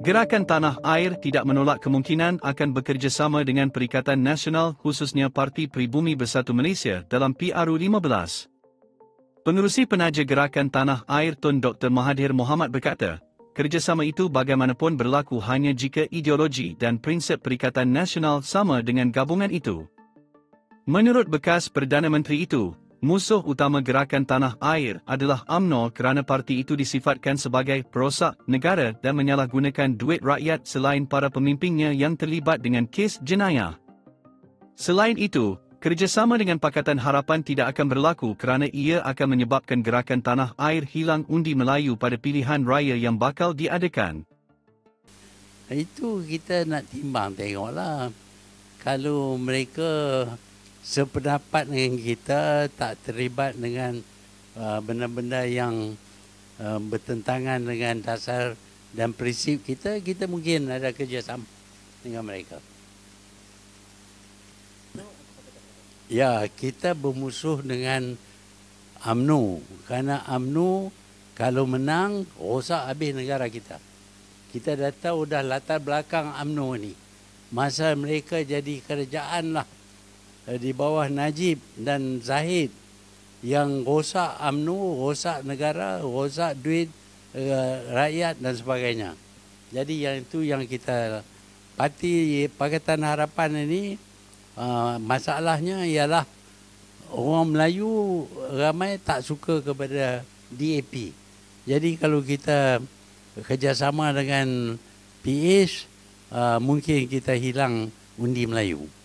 Gerakan Tanah Air tidak menolak kemungkinan akan bekerjasama dengan Perikatan Nasional khususnya Parti Pribumi Bersatu Malaysia dalam PRU15. Pengerusi Penaja Gerakan Tanah Air Tun Dr. Mahathir Mohamad berkata, kerjasama itu bagaimanapun berlaku hanya jika ideologi dan prinsip Perikatan Nasional sama dengan gabungan itu. Menurut bekas Perdana Menteri itu, Musuh utama gerakan tanah air adalah AMNO kerana parti itu disifatkan sebagai perosak negara dan menyalahgunakan duit rakyat selain para pemimpinnya yang terlibat dengan kes jenayah. Selain itu, kerjasama dengan Pakatan Harapan tidak akan berlaku kerana ia akan menyebabkan gerakan tanah air hilang undi Melayu pada pilihan raya yang bakal diadakan. Itu kita nak timbang tengoklah. Kalau mereka sependapat dengan kita tak terlibat dengan uh, benda-benda uh, yang uh, bertentangan dengan dasar dan prinsip kita kita mungkin ada kerjasama dengan mereka ya kita bermusuh dengan AMNU kerana AMNU kalau menang rosak habis negara kita kita dah tahu dah latar belakang AMNU ni masa mereka jadi kerajaan lah Eh, di bawah Najib dan Zahid yang rosak amnu, rosak negara, rosak duit eh, rakyat dan sebagainya. Jadi yang itu yang kita parti Pakatan Harapan ini eh, masalahnya ialah orang Melayu ramai tak suka kepada DAP. Jadi kalau kita kerjasama dengan PH mungkin kita hilang undi Melayu.